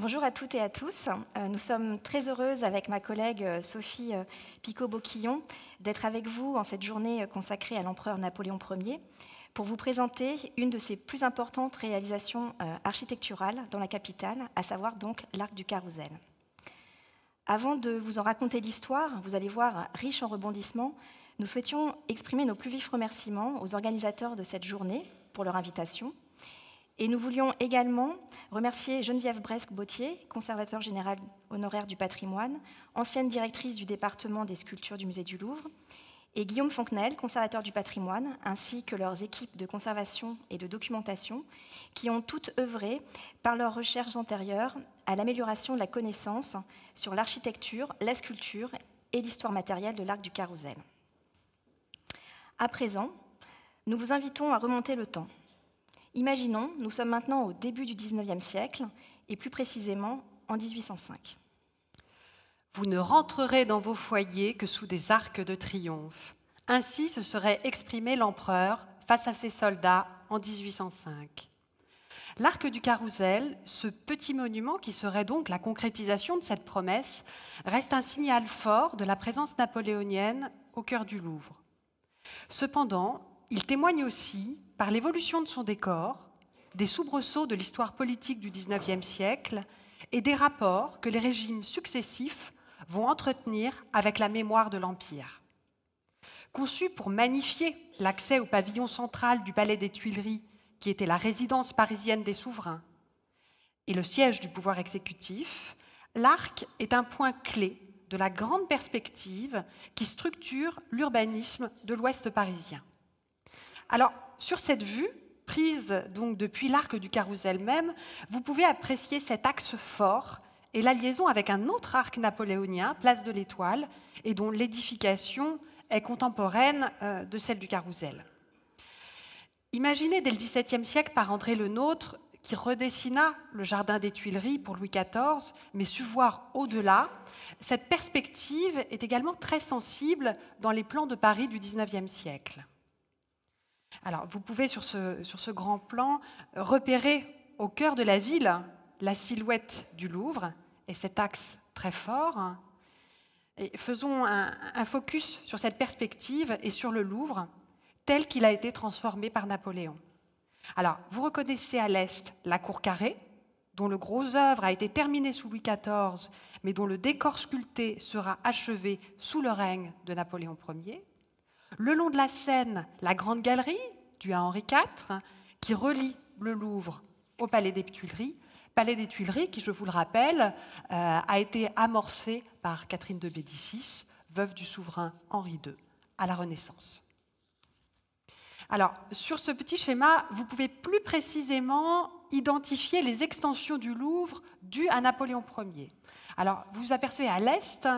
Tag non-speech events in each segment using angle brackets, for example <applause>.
Bonjour à toutes et à tous. Euh, nous sommes très heureuses avec ma collègue euh, Sophie euh, Picot-Boquillon d'être avec vous en cette journée consacrée à l'empereur Napoléon Ier pour vous présenter une de ses plus importantes réalisations architecturales dans la capitale, à savoir donc l'arc du Carrousel. Avant de vous en raconter l'histoire, vous allez voir riche en rebondissements, nous souhaitions exprimer nos plus vifs remerciements aux organisateurs de cette journée pour leur invitation, et nous voulions également remercier Geneviève Bresque-Bottier, conservateur général honoraire du patrimoine, ancienne directrice du département des sculptures du musée du Louvre, et Guillaume Fontenelle, conservateur du patrimoine, ainsi que leurs équipes de conservation et de documentation, qui ont toutes œuvré par leurs recherches antérieures à l'amélioration de la connaissance sur l'architecture, la sculpture et l'histoire matérielle de l'arc du carrousel. À présent, nous vous invitons à remonter le temps Imaginons, nous sommes maintenant au début du XIXe siècle, et plus précisément en 1805. Vous ne rentrerez dans vos foyers que sous des arcs de triomphe. Ainsi se serait exprimé l'empereur face à ses soldats en 1805. L'arc du carrousel, ce petit monument qui serait donc la concrétisation de cette promesse, reste un signal fort de la présence napoléonienne au cœur du Louvre. Cependant, il témoigne aussi par l'évolution de son décor, des soubresauts de l'histoire politique du XIXe siècle et des rapports que les régimes successifs vont entretenir avec la mémoire de l'Empire. Conçu pour magnifier l'accès au pavillon central du Palais des Tuileries, qui était la résidence parisienne des souverains, et le siège du pouvoir exécutif, l'arc est un point clé de la grande perspective qui structure l'urbanisme de l'Ouest parisien. Alors, sur cette vue, prise donc depuis l'arc du carrousel même, vous pouvez apprécier cet axe fort et la liaison avec un autre arc napoléonien, Place de l'Étoile, et dont l'édification est contemporaine euh, de celle du carrousel. Imaginez dès le XVIIe siècle par André le Nôtre, qui redessina le jardin des Tuileries pour Louis XIV, mais su voir au-delà, cette perspective est également très sensible dans les plans de Paris du XIXe siècle. Alors, vous pouvez sur ce, grand plan repérer au cœur de la ville la silhouette du Louvre et cet axe très fort. Et faisons un, focus sur cette perspective et sur le Louvre tel qu'il a été transformé par Napoléon. Alors, vous reconnaissez à l'est la cour carrée, dont le gros œuvre a été terminé sous Louis XIV, mais dont le décor sculpté sera achevé sous le règne de Napoléon Ier. Le long de la Seine, la Grande Galerie, due à Henri IV, qui relie le Louvre au Palais des Tuileries. Palais des Tuileries qui, je vous le rappelle, euh, a été amorcé par Catherine de Médicis, veuve du souverain Henri II, à la Renaissance. Alors, sur ce petit schéma, vous pouvez plus précisément identifier les extensions du Louvre dues à Napoléon Ier. Alors, vous apercevez à l'est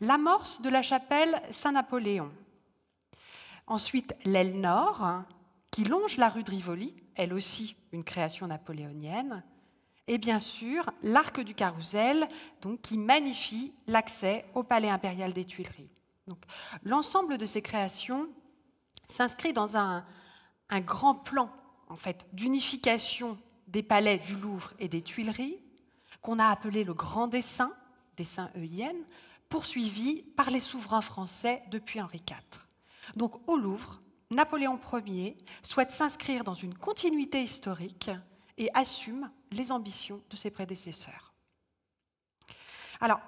l'amorce de la chapelle Saint-Napoléon, Ensuite, l'aile nord, qui longe la rue de Rivoli, elle aussi une création napoléonienne. Et bien sûr, l'arc du carrousel, donc, qui magnifie l'accès au palais impérial des Tuileries. L'ensemble de ces créations s'inscrit dans un, grand plan en fait, d'unification des palais du Louvre et des Tuileries, qu'on a appelé le grand dessin, dessin EIN, poursuivi par les souverains français depuis Henri IV. Donc au Louvre, Napoléon Ier souhaite s'inscrire dans une continuité historique et assume les ambitions de ses prédécesseurs. Alors,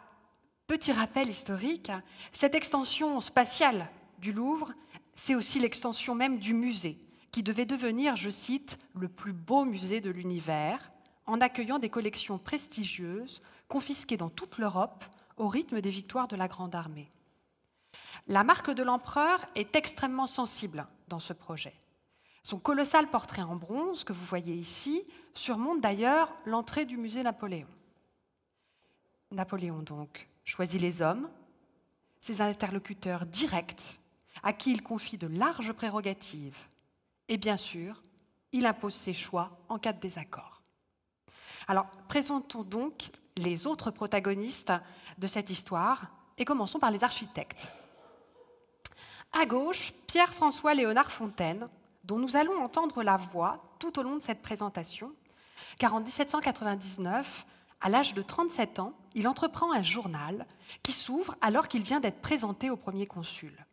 petit rappel historique, cette extension spatiale du Louvre, c'est aussi l'extension même du musée, qui devait devenir, je cite, le plus beau musée de l'univers, en accueillant des collections prestigieuses confisquées dans toute l'Europe au rythme des victoires de la Grande Armée. La marque de l'empereur est extrêmement sensible dans ce projet. Son colossal portrait en bronze, que vous voyez ici, surmonte d'ailleurs l'entrée du musée Napoléon. Napoléon, donc, choisit les hommes, ses interlocuteurs directs, à qui il confie de larges prérogatives. Et bien sûr, il impose ses choix en cas de désaccord. Alors, présentons donc les autres protagonistes de cette histoire et commençons par les architectes. À gauche, Pierre-François Léonard Fontaine, dont nous allons entendre la voix tout au long de cette présentation, car en 1799, à l'âge de 37 ans, il entreprend un journal qui s'ouvre alors qu'il vient d'être présenté au premier consul.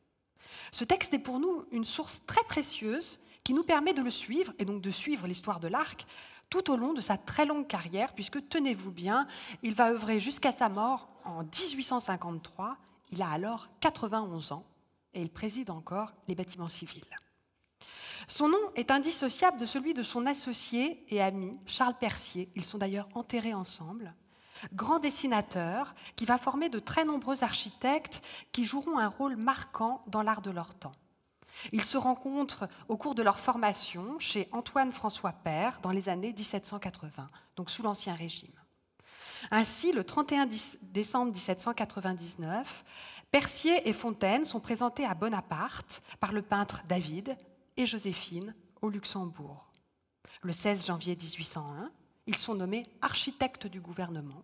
Ce texte est pour nous une source très précieuse qui nous permet de le suivre, et donc de suivre l'histoire de l'arc, tout au long de sa très longue carrière, puisque, tenez-vous bien, il va œuvrer jusqu'à sa mort en 1853, il a alors 91 ans, et il préside encore les bâtiments civils. Son nom est indissociable de celui de son associé et ami Charles Percier, ils sont d'ailleurs enterrés ensemble, grand dessinateur qui va former de très nombreux architectes qui joueront un rôle marquant dans l'art de leur temps. Ils se rencontrent au cours de leur formation chez Antoine-François Père dans les années 1780, donc sous l'Ancien Régime. Ainsi, le 31 décembre 1799, Percier et Fontaine sont présentés à Bonaparte par le peintre David et Joséphine au Luxembourg. Le 16 janvier 1801, ils sont nommés architectes du gouvernement.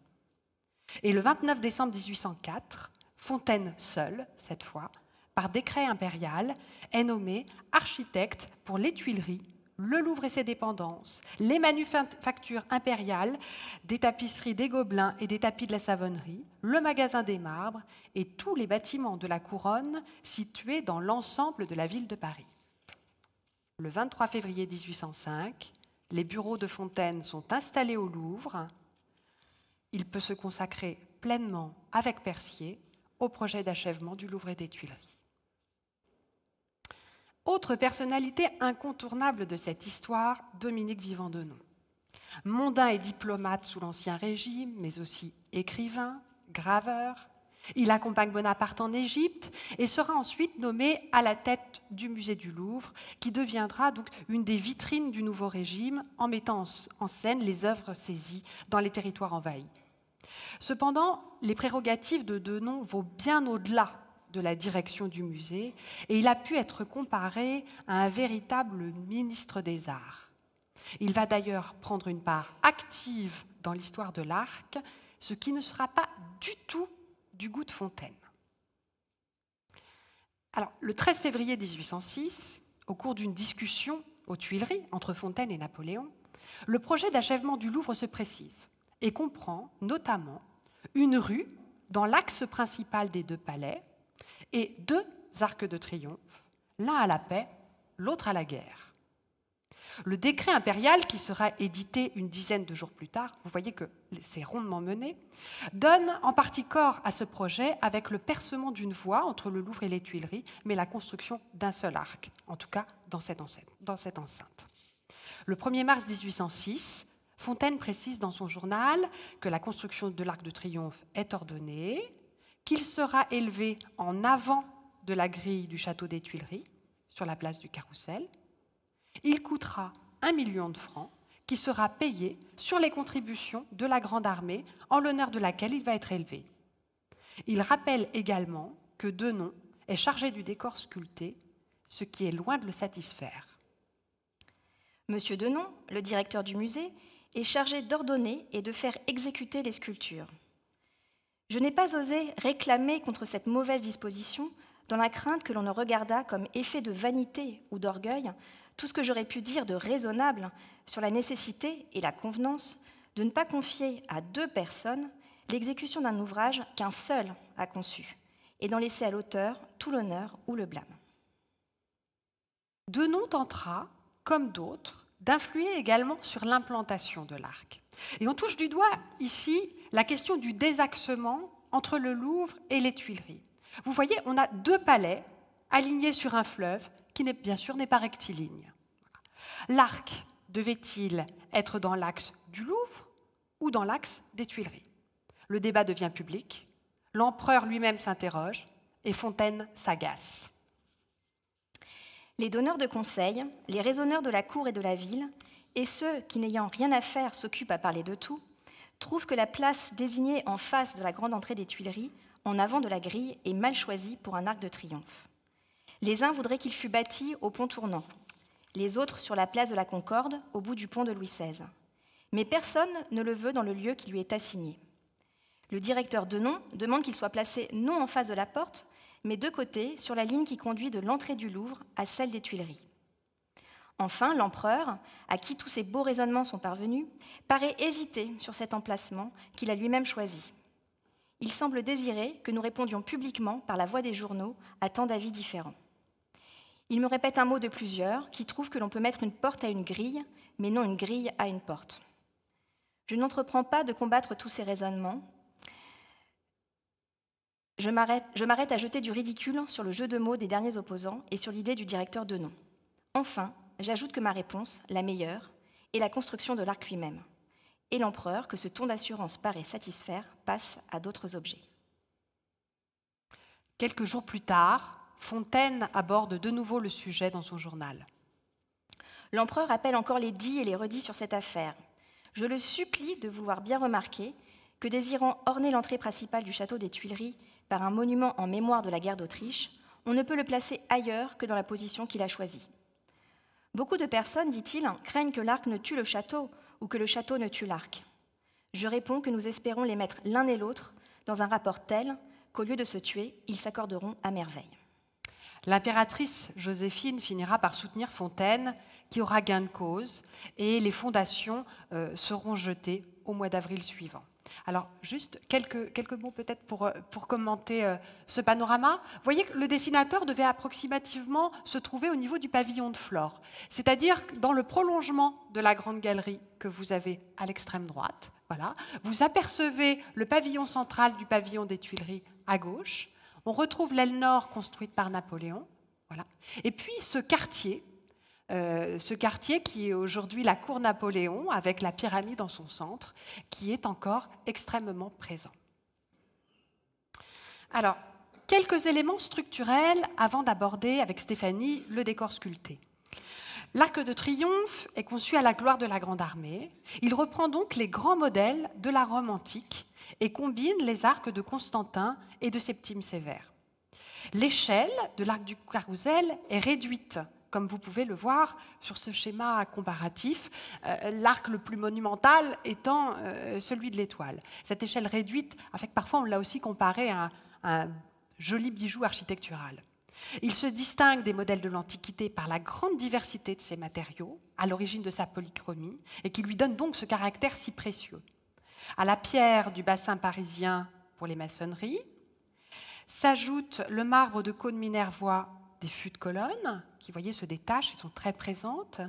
Et le 29 décembre 1804, Fontaine seul, cette fois, par décret impérial, est nommé architecte pour les Tuileries le Louvre et ses dépendances, les manufactures impériales, des tapisseries des Gobelins et des tapis de la Savonnerie, le magasin des marbres et tous les bâtiments de la couronne situés dans l'ensemble de la ville de Paris. Le 23 février 1805, les bureaux de Fontaine sont installés au Louvre. Il peut se consacrer pleinement avec Percier au projet d'achèvement du Louvre et des Tuileries. Autre personnalité incontournable de cette histoire, Dominique Vivant-Denon. Mondain et diplomate sous l'Ancien Régime, mais aussi écrivain, graveur. Il accompagne Bonaparte en Égypte et sera ensuite nommé à la tête du musée du Louvre, qui deviendra donc une des vitrines du nouveau régime en mettant en scène les œuvres saisies dans les territoires envahis. Cependant, les prérogatives de Denon vont bien au-delà de la direction du musée, et il a pu être comparé à un véritable ministre des Arts. Il va d'ailleurs prendre une part active dans l'histoire de l'arc, ce qui ne sera pas du tout du goût de Fontaine. Alors, le 13 février 1806, au cours d'une discussion aux Tuileries entre Fontaine et Napoléon, le projet d'achèvement du Louvre se précise et comprend notamment une rue dans l'axe principal des deux palais, et deux arcs de triomphe, l'un à la paix, l'autre à la guerre. Le décret impérial, qui sera édité une dizaine de jours plus tard, vous voyez que c'est rondement mené, donne en partie corps à ce projet avec le percement d'une voie entre le Louvre et les Tuileries, mais la construction d'un seul arc, en tout cas dans cette enceinte. Dans cette enceinte. Le 1er mars 1806, Fontaine précise dans son journal que la construction de l'Arc de Triomphe est ordonnée, qu'il sera élevé en avant de la grille du château des Tuileries, sur la place du Carrousel. Il coûtera un million de francs qui sera payé sur les contributions de la Grande Armée en l'honneur de laquelle il va être élevé. Il rappelle également que Denon est chargé du décor sculpté, ce qui est loin de le satisfaire. Monsieur Denon, le directeur du musée, est chargé d'ordonner et de faire exécuter les sculptures. Je n'ai pas osé réclamer contre cette mauvaise disposition dans la crainte que l'on ne regardât comme effet de vanité ou d'orgueil tout ce que j'aurais pu dire de raisonnable sur la nécessité et la convenance de ne pas confier à deux personnes l'exécution d'un ouvrage qu'un seul a conçu, et d'en laisser à l'auteur tout l'honneur ou le blâme. Denon tentera, comme d'autres, d'influer également sur l'implantation de l'arc. Et on touche du doigt ici la question du désaxement entre le Louvre et les Tuileries. Vous voyez, on a deux palais alignés sur un fleuve qui, bien sûr, n'est pas rectiligne. L'arc devait-il être dans l'axe du Louvre ou dans l'axe des Tuileries Le débat devient public, l'empereur lui-même s'interroge et Fontaine s'agace les donneurs de conseils, les raisonneurs de la cour et de la ville, et ceux qui, n'ayant rien à faire, s'occupent à parler de tout, trouvent que la place désignée en face de la grande entrée des Tuileries, en avant de la grille, est mal choisie pour un arc de triomphe. Les uns voudraient qu'il fût bâti au pont tournant, les autres sur la place de la Concorde, au bout du pont de Louis XVI. Mais personne ne le veut dans le lieu qui lui est assigné. Le directeur de nom demande qu'il soit placé non en face de la porte, mais de côté, sur la ligne qui conduit de l'entrée du Louvre à celle des Tuileries. Enfin, l'empereur, à qui tous ces beaux raisonnements sont parvenus, paraît hésiter sur cet emplacement qu'il a lui-même choisi. Il semble désirer que nous répondions publiquement par la voix des journaux à tant d'avis différents. Il me répète un mot de plusieurs qui trouvent que l'on peut mettre une porte à une grille, mais non une grille à une porte. Je n'entreprends pas de combattre tous ces raisonnements, je m'arrête à jeter du ridicule sur le jeu de mots des derniers opposants et sur l'idée du directeur de nom. Enfin, j'ajoute que ma réponse, la meilleure, est la construction de l'arc lui-même. Et l'empereur, que ce ton d'assurance paraît satisfaire, passe à d'autres objets. Quelques jours plus tard, Fontaine aborde de nouveau le sujet dans son journal. L'empereur appelle encore les dits et les redits sur cette affaire. Je le supplie de vouloir bien remarquer que, désirant orner l'entrée principale du château des Tuileries par un monument en mémoire de la guerre d'Autriche, on ne peut le placer ailleurs que dans la position qu'il a choisie. Beaucoup de personnes, dit-il, craignent que l'arc ne tue le château ou que le château ne tue l'arc. Je réponds que nous espérons les mettre l'un et l'autre dans un rapport tel qu'au lieu de se tuer, ils s'accorderont à merveille. L'impératrice Joséphine finira par soutenir Fontaine, qui aura gain de cause, et les fondations euh, seront jetées au mois d'avril suivant. Alors, juste quelques, mots peut-être pour, euh, commenter euh, ce panorama. Vous voyez que le dessinateur devait approximativement se trouver au niveau du pavillon de Flore, c'est-à-dire dans le prolongement de la grande galerie que vous avez à l'extrême droite. Voilà. Vous apercevez le pavillon central du pavillon des Tuileries à gauche. On retrouve l'aile nord construite par Napoléon. Voilà. Et puis ce quartier, euh, ce quartier qui est aujourd'hui la cour Napoléon, avec la pyramide en son centre, qui est encore extrêmement présent. Alors, quelques éléments structurels avant d'aborder avec Stéphanie le décor sculpté. L'arc de triomphe est conçu à la gloire de la Grande Armée. Il reprend donc les grands modèles de la Rome antique et combine les arcs de Constantin et de Septime Sévère. L'échelle de l'arc du carrousel est réduite comme vous pouvez le voir sur ce schéma comparatif, euh, l'arc le plus monumental étant euh, celui de l'étoile. Cette échelle réduite, avec parfois on l'a aussi comparé à un joli bijou architectural. Il se distingue des modèles de l'Antiquité par la grande diversité de ses matériaux, à l'origine de sa polychromie, et qui lui donne donc ce caractère si précieux. À la pierre du bassin parisien pour les maçonneries s'ajoute le marbre de Cône-Minervois des fûts de colonne, qui, voyez, se détachent et sont très présentes.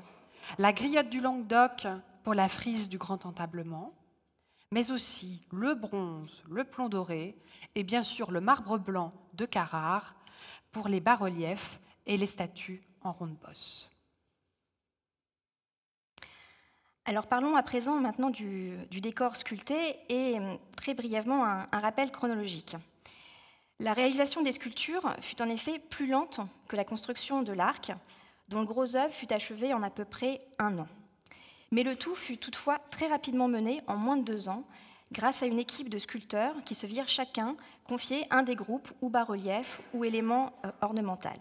La griotte du Languedoc pour la frise du grand entablement, mais aussi le bronze, le plomb doré et bien sûr le marbre blanc de Carrare pour les bas-reliefs et les statues en ronde-bosse. Alors parlons à présent maintenant du, décor sculpté et hum, très brièvement un rappel chronologique. La réalisation des sculptures fut en effet plus lente que la construction de l'arc, dont le gros œuvre fut achevé en à peu près un an. Mais le tout fut toutefois très rapidement mené en moins de deux ans, grâce à une équipe de sculpteurs qui se virent chacun confier un des groupes ou bas reliefs ou éléments euh, ornemental.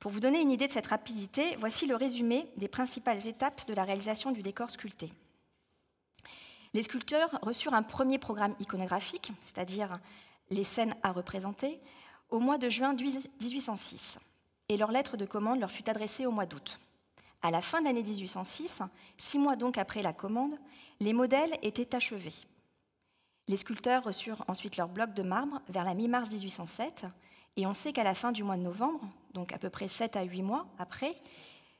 Pour vous donner une idée de cette rapidité, voici le résumé des principales étapes de la réalisation du décor sculpté. Les sculpteurs reçurent un premier programme iconographique, c'est-à-dire les scènes à représenter, au mois de juin 1806, et leur lettre de commande leur fut adressée au mois d'août. À la fin de l'année 1806, six mois donc après la commande, les modèles étaient achevés. Les sculpteurs reçurent ensuite leur bloc de marbre vers la mi-mars 1807, et on sait qu'à la fin du mois de novembre, donc à peu près sept à huit mois après,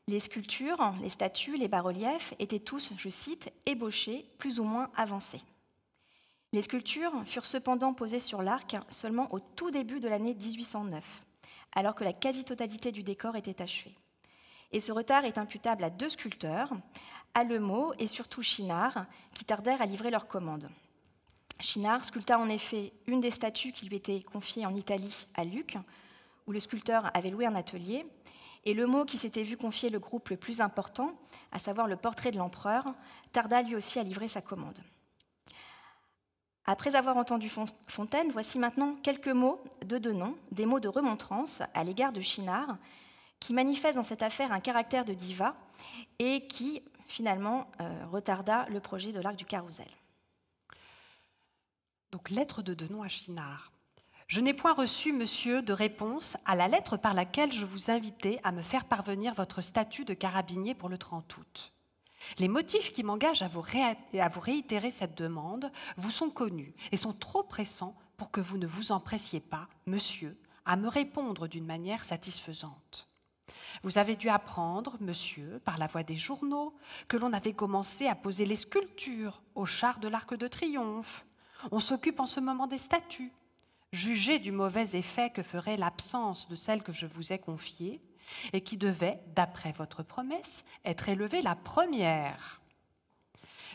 les sculptures, les statues, les bas-reliefs étaient tous, je cite, ébauchés, plus ou moins avancés. Les sculptures furent cependant posées sur l'arc seulement au tout début de l'année 1809, alors que la quasi-totalité du décor était achevée. Et ce retard est imputable à deux sculpteurs, Alemo et surtout Chinard, qui tardèrent à livrer leurs commandes. Chinard sculpta en effet une des statues qui lui était confiée en Italie à Luc, où le sculpteur avait loué un atelier, et le qui s'était vu confier le groupe le plus important, à savoir le portrait de l'empereur, tarda lui aussi à livrer sa commande. Après avoir entendu Fontaine, voici maintenant quelques mots de Denon, des mots de remontrance à l'égard de Chinard, qui manifeste dans cette affaire un caractère de diva et qui, finalement, euh, retarda le projet de l'Arc du Carrousel. Donc, lettre de Denon à Chinard. Je n'ai point reçu, monsieur, de réponse à la lettre par laquelle je vous invitais à me faire parvenir votre statut de carabinier pour le 30 août. Les motifs qui m'engagent à, vous, réitérer cette demande vous sont connus et sont trop pressants pour que vous ne vous empressiez pas, monsieur, à me répondre d'une manière satisfaisante. Vous avez dû apprendre, monsieur, par la voie des journaux, que l'on avait commencé à poser les sculptures au char de l'Arc de Triomphe. On s'occupe en ce moment des statues. Jugez du mauvais effet que ferait l'absence de celle que je vous ai confiée, et qui devait, d'après votre promesse, être élevée la première.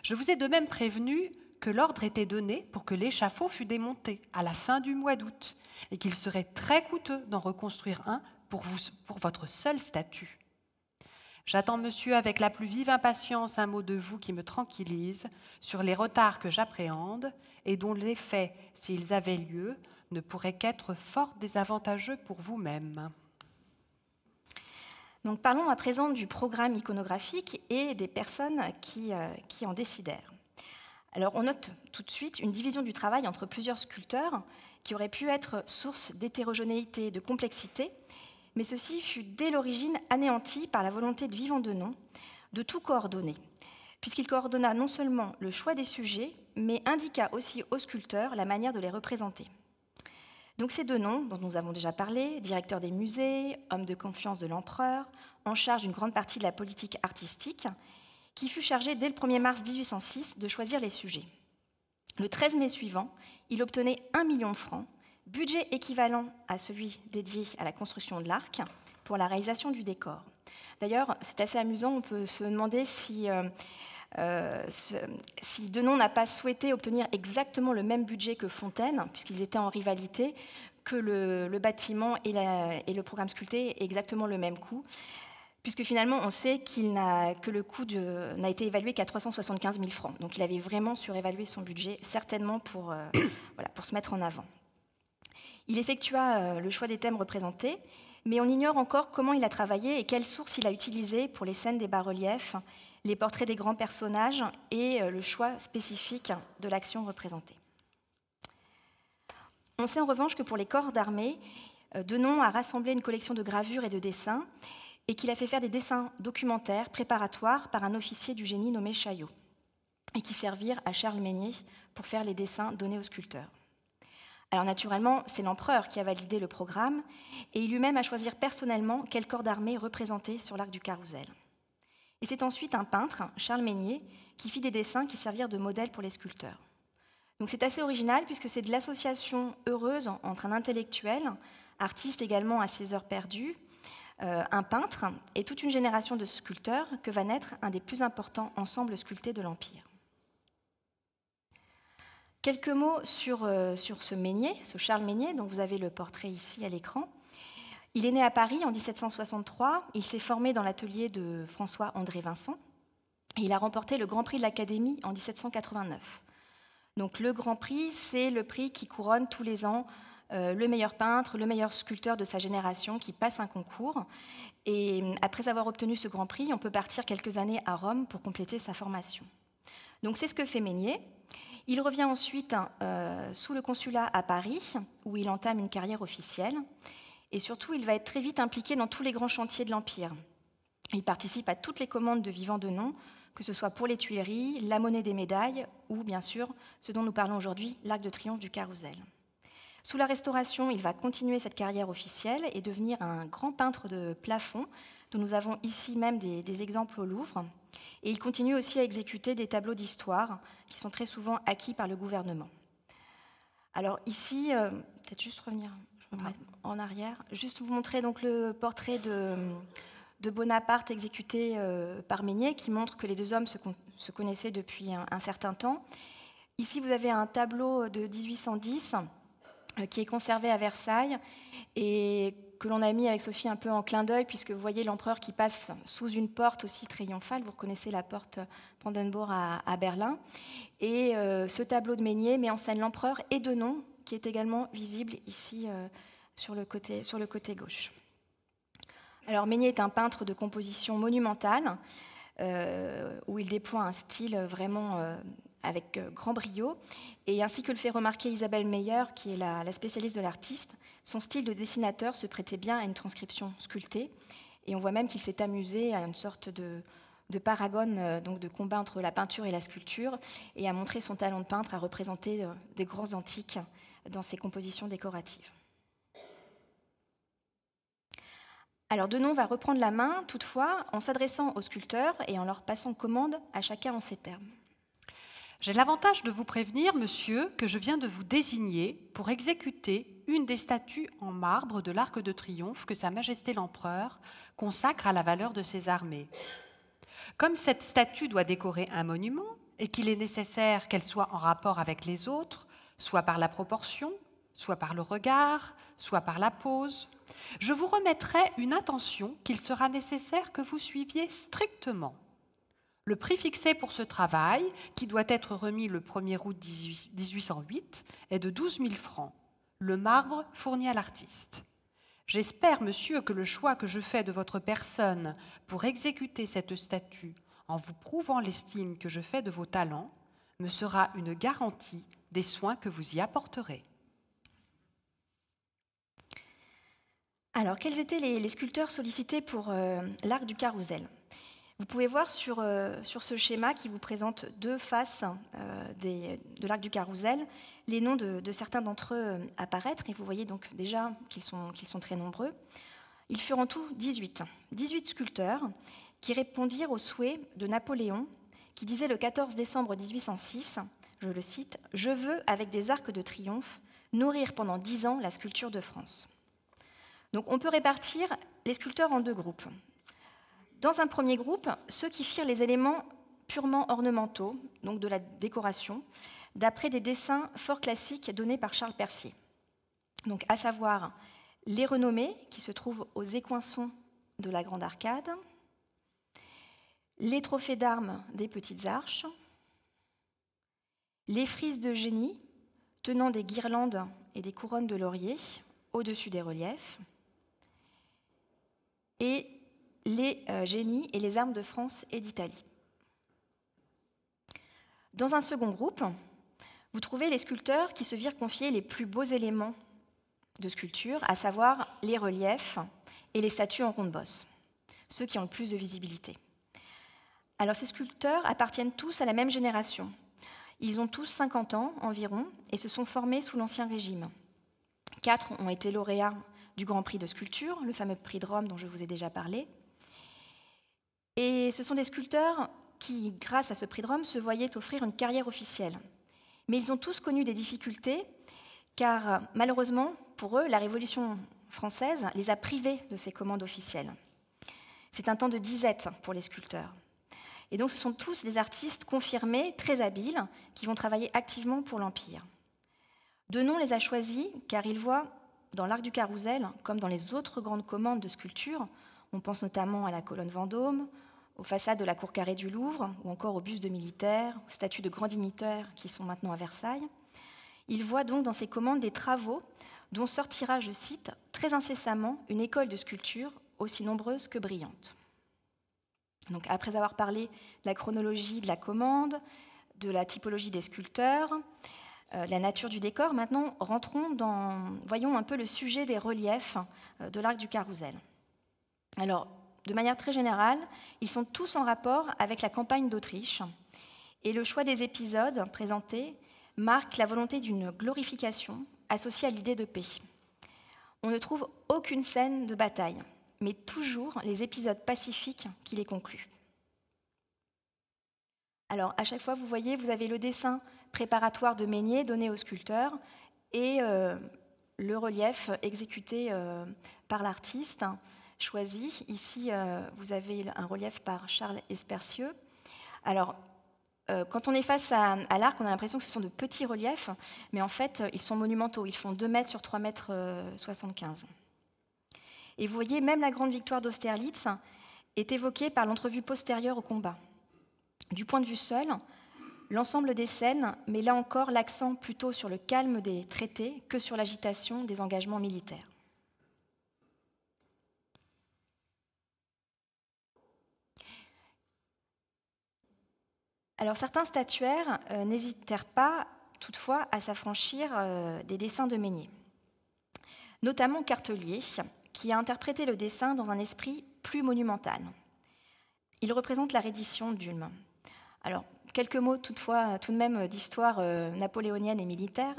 Je vous ai de même prévenu que l'ordre était donné pour que l'échafaud fût démonté à la fin du mois d'août et qu'il serait très coûteux d'en reconstruire un pour, votre seul statut. J'attends, monsieur, avec la plus vive impatience un mot de vous qui me tranquillise sur les retards que j'appréhende et dont les faits, s'ils avaient lieu, ne pourraient qu'être fort désavantageux pour vous-même parlons à présent du programme iconographique et des personnes euh, qui, en décidèrent. Alors on note tout de suite une division du travail entre plusieurs sculpteurs qui aurait pu être source d'hétérogénéité, et de complexité, mais ceci fut dès l'origine anéanti par la volonté de Vivant Denon de tout coordonner, puisqu'il coordonna non seulement le choix des sujets, mais indiqua aussi aux sculpteurs la manière de les représenter. Donc ces deux noms, dont nous avons déjà parlé, directeur des musées, homme de confiance de l'empereur, en charge d'une grande partie de la politique artistique, qui fut chargé dès le 1er mars 1806 de choisir les sujets. Le 13 mai suivant, il obtenait 1 million de francs, budget équivalent à celui dédié à la construction de l'arc, pour la réalisation du décor. D'ailleurs, c'est assez amusant, on peut se demander si... Euh, euh, si Denon n'a pas souhaité obtenir exactement le même budget que Fontaine, puisqu'ils étaient en rivalité, que le, bâtiment et, le programme sculpté aient exactement le même coût, puisque finalement on sait qu'il que le coût n'a été évalué qu'à 375 000 francs. Donc il avait vraiment surévalué son budget, certainement pour, euh, <coughs> pour se mettre en avant. Il effectua euh, le choix des thèmes représentés, mais on ignore encore comment il a travaillé et quelles sources il a utilisées pour les scènes des bas-reliefs les portraits des grands personnages et euh, le choix spécifique de l'action représentée. On sait en revanche que pour les corps d'armée, euh, Denon a rassemblé une collection de gravures et de dessins et qu'il a fait faire des dessins documentaires préparatoires par un officier du génie nommé Chaillot et qui servirent à Charles Meignet pour faire les dessins donnés aux sculpteurs. Alors naturellement, c'est l'empereur qui a validé le programme et il lui-même à choisir personnellement quel corps d'armée représenter sur l'arc du carrousel. Et c'est ensuite un peintre, Charles Meunier, qui fit des dessins qui servirent de modèle pour les sculpteurs. Donc c'est assez original puisque c'est de l'association heureuse entre un intellectuel, artiste également à ses heures perdues, euh, un peintre et toute une génération de sculpteurs que va naître un des plus importants ensembles sculptés de l'Empire. Quelques mots sur, euh, sur ce Meignet, ce Charles Meunier dont vous avez le portrait ici à l'écran. Il est né à Paris en 1763, il s'est formé dans l'atelier de François-André Vincent, et il a remporté le Grand Prix de l'Académie en 1789. Donc le Grand Prix, c'est le prix qui couronne tous les ans euh, le meilleur peintre, le meilleur sculpteur de sa génération qui passe un concours. Et euh, après avoir obtenu ce Grand Prix, on peut partir quelques années à Rome pour compléter sa formation. Donc c'est ce que fait Meunier. Il revient ensuite hein, euh, sous le consulat à Paris, où il entame une carrière officielle. Et surtout, il va être très vite impliqué dans tous les grands chantiers de l'Empire. Il participe à toutes les commandes de vivants de nom, que ce soit pour les Tuileries, la monnaie des médailles ou, bien sûr, ce dont nous parlons aujourd'hui, l'Arc de Triomphe du carousel. Sous la Restauration, il va continuer cette carrière officielle et devenir un grand peintre de plafond, dont nous avons ici même des, exemples au Louvre. Et il continue aussi à exécuter des tableaux d'histoire qui sont très souvent acquis par le gouvernement. Alors ici, euh, peut-être juste revenir en arrière. Juste vous montrer donc le portrait de, Bonaparte exécuté euh, par Meunier, qui montre que les deux hommes se, connaissaient depuis un, certain temps. Ici, vous avez un tableau de 1810 euh, qui est conservé à Versailles et que l'on a mis avec Sophie un peu en clin d'œil, puisque vous voyez l'empereur qui passe sous une porte aussi triomphale. Vous reconnaissez la porte Brandenburg à, Berlin. Et euh, ce tableau de Meunier met en scène l'empereur et de noms, qui est également visible ici euh, sur le, côté, gauche. Alors Meunier est un peintre de composition monumentale, euh, où il déploie un style vraiment euh, avec grand brio, et ainsi que le fait remarquer Isabelle Meyer, qui est la, spécialiste de l'artiste, son style de dessinateur se prêtait bien à une transcription sculptée, et on voit même qu'il s'est amusé à une sorte de, paragone, donc de combat entre la peinture et la sculpture, et à montré son talent de peintre à représenter des grands antiques dans ses compositions décoratives. Alors Denon va reprendre la main, toutefois, en s'adressant aux sculpteurs et en leur passant commande à chacun en ces termes. J'ai l'avantage de vous prévenir, monsieur, que je viens de vous désigner pour exécuter une des statues en marbre de l'Arc de Triomphe que Sa Majesté l'Empereur consacre à la valeur de ses armées. Comme cette statue doit décorer un monument et qu'il est nécessaire qu'elle soit en rapport avec les autres, soit par la proportion, soit par le regard, soit par la pose. Je vous remettrai une attention qu'il sera nécessaire que vous suiviez strictement. Le prix fixé pour ce travail, qui doit être remis le 1er août 1808, est de 12 000 francs, le marbre fourni à l'artiste. J'espère, monsieur, que le choix que je fais de votre personne pour exécuter cette statue, en vous prouvant l'estime que je fais de vos talents, me sera une garantie des soins que vous y apporterez. Alors, quels étaient les, sculpteurs sollicités pour euh, l'arc du carrousel Vous pouvez voir sur, euh, sur, ce schéma qui vous présente deux faces euh, de l'arc du carrousel les noms de, certains d'entre eux apparaître, et vous voyez donc déjà qu'ils sont, qu'ils sont très nombreux. Ils furent en tout 18, 18 sculpteurs qui répondirent aux souhaits de Napoléon, qui disait le 14 décembre 1806 je le cite, Je veux, avec des arcs de triomphe, nourrir pendant dix ans la sculpture de France. Donc on peut répartir les sculpteurs en deux groupes. Dans un premier groupe, ceux qui firent les éléments purement ornementaux, donc de la décoration, d'après des dessins fort classiques donnés par Charles Percier. Donc à savoir les renommées qui se trouvent aux écoinçons de la Grande Arcade, les trophées d'armes des Petites Arches, les frises de génie, tenant des guirlandes et des couronnes de laurier au-dessus des reliefs, et les euh, génies et les armes de France et d'Italie. Dans un second groupe, vous trouvez les sculpteurs qui se virent confier les plus beaux éléments de sculpture, à savoir les reliefs et les statues en ronde-bosse, ceux qui ont le plus de visibilité. Alors ces sculpteurs appartiennent tous à la même génération, ils ont tous 50 ans environ et se sont formés sous l'Ancien Régime. Quatre ont été lauréats du Grand Prix de sculpture, le fameux prix de Rome dont je vous ai déjà parlé. Et ce sont des sculpteurs qui, grâce à ce prix de Rome, se voyaient offrir une carrière officielle. Mais ils ont tous connu des difficultés, car malheureusement, pour eux, la Révolution française les a privés de ces commandes officielles. C'est un temps de disette pour les sculpteurs. Et donc ce sont tous des artistes confirmés, très habiles, qui vont travailler activement pour l'Empire. Denon les a choisis car il voit dans l'Arc du Carrousel, comme dans les autres grandes commandes de sculpture, on pense notamment à la colonne Vendôme, aux façades de la cour carrée du Louvre, ou encore aux bus de militaires, aux statues de grands dignitaires qui sont maintenant à Versailles. Il voit donc dans ces commandes des travaux dont sortira, je cite, très incessamment une école de sculpture aussi nombreuse que brillante après avoir parlé de la chronologie de la commande, de la typologie des sculpteurs, euh, de la nature du décor, maintenant rentrons dans, voyons un peu le sujet des reliefs euh, de l'arc du carrousel. Alors, de manière très générale, ils sont tous en rapport avec la campagne d'Autriche, et le choix des épisodes présentés marque la volonté d'une glorification associée à l'idée de paix. On ne trouve aucune scène de bataille, mais toujours les épisodes pacifiques qui les concluent. Alors, à chaque fois, vous voyez, vous avez le dessin préparatoire de Meunier donné au sculpteur et euh, le relief exécuté euh, par l'artiste choisi. Ici, euh, vous avez un relief par Charles Espercieux. Alors, quand on est face à, l'arc, on a l'impression que ce sont de petits reliefs, mais en fait, ils sont monumentaux. Ils font 2 mètres sur 3 mètres 75. Et vous voyez, même la grande victoire d'Austerlitz est évoquée par l'entrevue postérieure au combat. Du point de vue seul, l'ensemble des scènes met là encore l'accent plutôt sur le calme des traités que sur l'agitation des engagements militaires. Alors certains statuaires euh, n'hésitèrent pas toutefois à s'affranchir euh, des dessins de Meunier, notamment Cartelier, qui a interprété le dessin dans un esprit plus monumental. Il représente la reddition d'Ulm. Alors, quelques mots toutefois, tout de même, d'histoire euh, napoléonienne et militaire.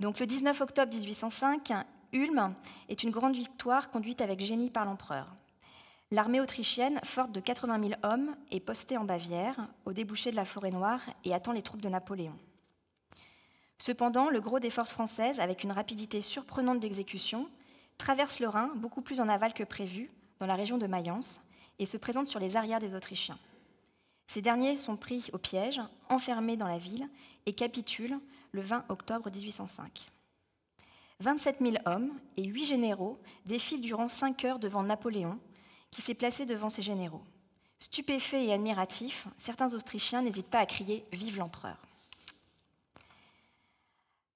Donc, le 19 octobre 1805, Ulm est une grande victoire conduite avec génie par l'empereur. L'armée autrichienne, forte de 80 000 hommes, est postée en Bavière, au débouché de la forêt noire, et attend les troupes de Napoléon. Cependant, le gros des forces françaises, avec une rapidité surprenante d'exécution, traverse le Rhin beaucoup plus en aval que prévu, dans la région de Mayence, et se présente sur les arrières des Autrichiens. Ces derniers sont pris au piège, enfermés dans la ville, et capitulent le 20 octobre 1805. 27 000 hommes et 8 généraux défilent durant 5 heures devant Napoléon, qui s'est placé devant ses généraux. Stupéfaits et admiratifs, certains Autrichiens n'hésitent pas à crier Vive l'empereur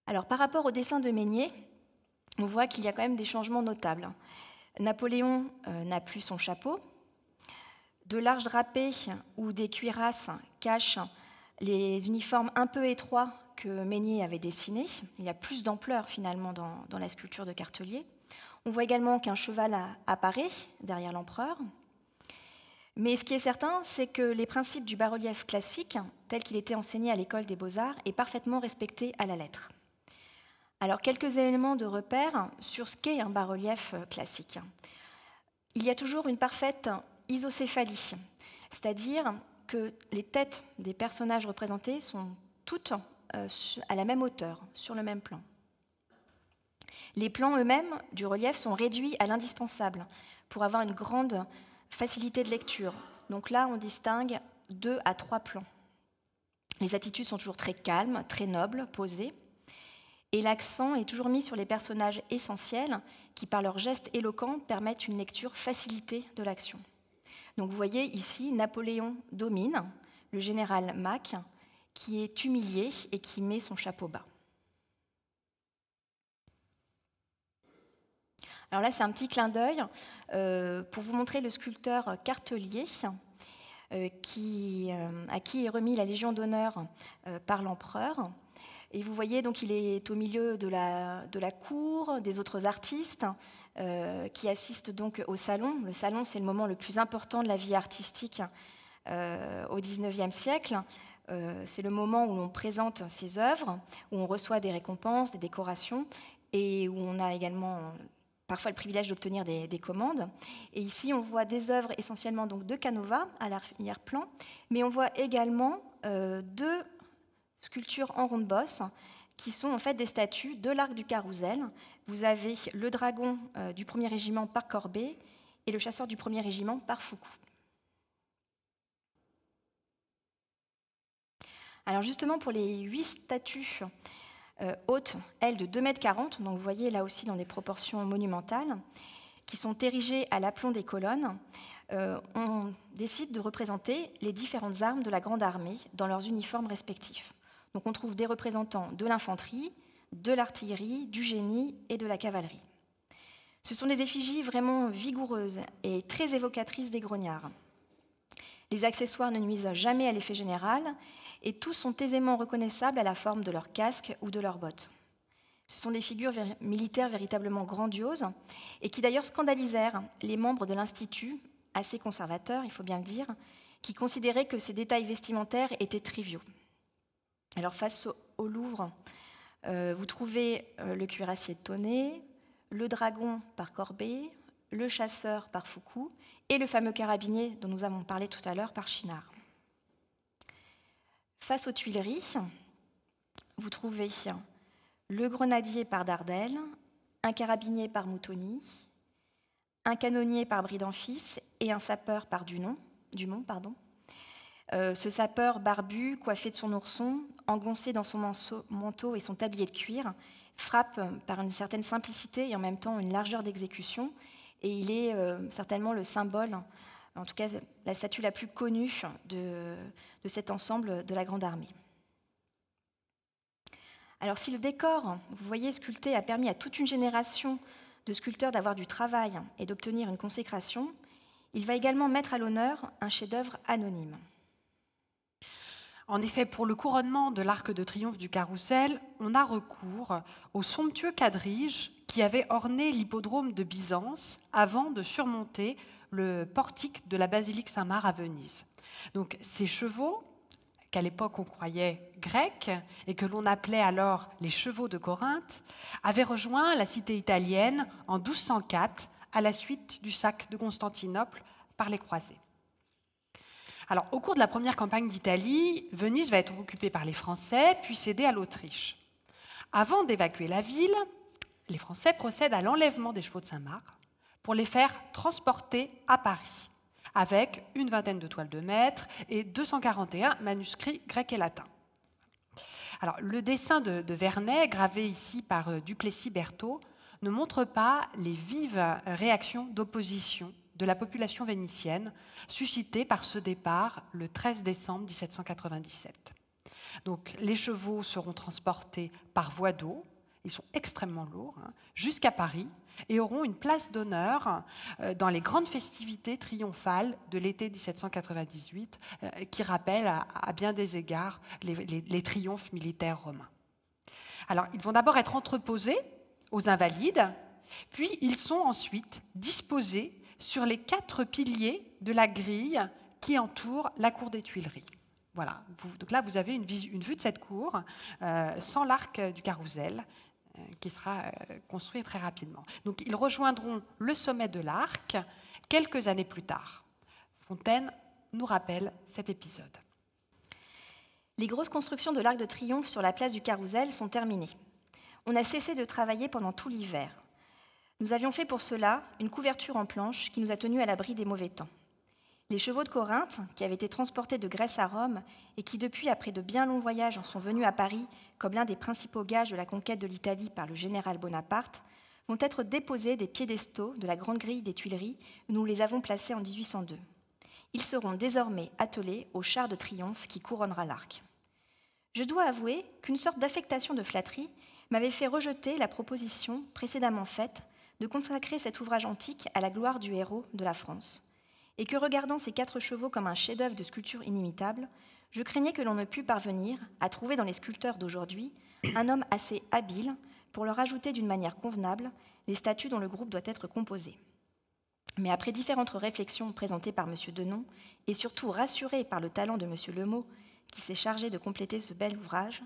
Alors, par rapport au dessin de Meunier, on voit qu'il y a quand même des changements notables. Napoléon euh, n'a plus son chapeau. De larges drapés ou des cuirasses cachent les uniformes un peu étroits que Meunier avait dessinés. Il y a plus d'ampleur finalement dans, dans, la sculpture de Cartelier. On voit également qu'un cheval apparaît derrière l'empereur. Mais ce qui est certain, c'est que les principes du bas-relief classique, tel qu'il était enseigné à l'école des beaux-arts, est parfaitement respecté à la lettre. Alors, quelques éléments de repère sur ce qu'est un bas-relief euh, classique. Il y a toujours une parfaite isocéphalie, c'est-à-dire que les têtes des personnages représentés sont toutes euh, à la même hauteur, sur le même plan. Les plans eux-mêmes du relief sont réduits à l'indispensable pour avoir une grande facilité de lecture. Donc là, on distingue deux à trois plans. Les attitudes sont toujours très calmes, très nobles, posées et l'accent est toujours mis sur les personnages essentiels qui, par leurs gestes éloquents, permettent une lecture facilitée de l'action. Donc vous voyez ici, Napoléon domine le général Mac, qui est humilié et qui met son chapeau bas. Alors là, c'est un petit clin d'œil euh, pour vous montrer le sculpteur Cartelier, euh, euh, à qui est remis la Légion d'honneur par l'empereur et vous voyez, donc, il est au milieu de la, de la cour, des autres artistes euh, qui assistent donc au salon. Le salon, c'est le moment le plus important de la vie artistique euh, au XIXe siècle. Euh, c'est le moment où l'on présente ses œuvres, où on reçoit des récompenses, des décorations, et où on a également parfois le privilège d'obtenir des, des, commandes. Et ici, on voit des œuvres essentiellement donc de Canova à l'arrière-plan, mais on voit également euh, deux sculptures en ronde bosse qui sont en fait des statues de l'arc du carrousel. Vous avez le dragon euh, du 1er régiment par Corbet et le chasseur du 1er régiment par Foucault. Alors justement pour les huit statues euh, hautes, elles de 2,40 m, donc vous voyez là aussi dans des proportions monumentales, qui sont érigées à l'aplomb des colonnes, euh, on décide de représenter les différentes armes de la Grande Armée dans leurs uniformes respectifs. Donc on trouve des représentants de l'infanterie, de l'artillerie, du génie et de la cavalerie. Ce sont des effigies vraiment vigoureuses et très évocatrices des grognards. Les accessoires ne nuisent jamais à l'effet général et tous sont aisément reconnaissables à la forme de leur casque ou de leurs bottes. Ce sont des figures militaires véritablement grandioses et qui d'ailleurs scandalisèrent les membres de l'Institut, assez conservateurs, il faut bien le dire, qui considéraient que ces détails vestimentaires étaient triviaux. Alors face au Louvre, euh, vous trouvez euh, le cuirassier de le dragon par Corbet, le chasseur par Foucault et le fameux carabinier dont nous avons parlé tout à l'heure par Chinard. Face aux Tuileries, vous trouvez le grenadier par Dardel, un carabinier par Moutoni, un canonnier par fils et un sapeur par Dumont. Pardon. Euh, ce sapeur barbu, coiffé de son ourson, engoncé dans son manteau et son tablier de cuir, frappe euh, par une certaine simplicité et en même temps une largeur d'exécution, et il est euh, certainement le symbole, en tout cas la statue la plus connue de, de cet ensemble de la Grande Armée. Alors si le décor, vous voyez sculpté, a permis à toute une génération de sculpteurs d'avoir du travail et d'obtenir une consécration, il va également mettre à l'honneur un chef-d'œuvre anonyme. En effet, pour le couronnement de l'arc de triomphe du carrousel, on a recours au somptueux quadrige qui avait orné l'hippodrome de Byzance avant de surmonter le portique de la basilique Saint-Marc à Venise. Donc ces chevaux, qu'à l'époque on croyait grecs et que l'on appelait alors les chevaux de Corinthe, avaient rejoint la cité italienne en 1204 à la suite du sac de Constantinople par les croisés. Alors, au cours de la première campagne d'Italie, Venise va être occupée par les Français, puis cédée à l'Autriche. Avant d'évacuer la ville, les Français procèdent à l'enlèvement des chevaux de Saint-Marc pour les faire transporter à Paris, avec une vingtaine de toiles de maître et 241 manuscrits grecs et latins. Alors, le dessin de, de Vernet, gravé ici par euh, Duplessis-Berthaud, ne montre pas les vives réactions d'opposition de la population vénitienne suscitée par ce départ le 13 décembre 1797. Donc les chevaux seront transportés par voie d'eau, ils sont extrêmement lourds, hein, jusqu'à Paris et auront une place d'honneur euh, dans les grandes festivités triomphales de l'été 1798 euh, qui rappellent à, bien des égards les, les triomphes militaires romains. Alors ils vont d'abord être entreposés aux invalides, puis ils sont ensuite disposés sur les quatre piliers de la grille qui entoure la cour des Tuileries. Voilà. donc là, vous avez une, vue de cette cour euh, sans l'arc du carrousel euh, qui sera euh, construit très rapidement. Donc ils rejoindront le sommet de l'arc quelques années plus tard. Fontaine nous rappelle cet épisode. Les grosses constructions de l'arc de triomphe sur la place du carrousel sont terminées. On a cessé de travailler pendant tout l'hiver. Nous avions fait pour cela une couverture en planche qui nous a tenus à l'abri des mauvais temps. Les chevaux de Corinthe, qui avaient été transportés de Grèce à Rome et qui depuis, après de bien longs voyages, en sont venus à Paris comme l'un des principaux gages de la conquête de l'Italie par le général Bonaparte, vont être déposés des piédestaux de la grande grille des Tuileries où nous les avons placés en 1802. Ils seront désormais attelés au char de triomphe qui couronnera l'arc. Je dois avouer qu'une sorte d'affectation de flatterie m'avait fait rejeter la proposition précédemment faite de consacrer cet ouvrage antique à la gloire du héros de la France, et que regardant ces quatre chevaux comme un chef-d'œuvre de sculpture inimitable, je craignais que l'on ne pût parvenir à trouver dans les sculpteurs d'aujourd'hui un homme assez habile pour leur ajouter d'une manière convenable les statues dont le groupe doit être composé. Mais après différentes réflexions présentées par M. Denon, et surtout rassuré par le talent de M. Lemot, qui s'est chargé de compléter ce bel ouvrage,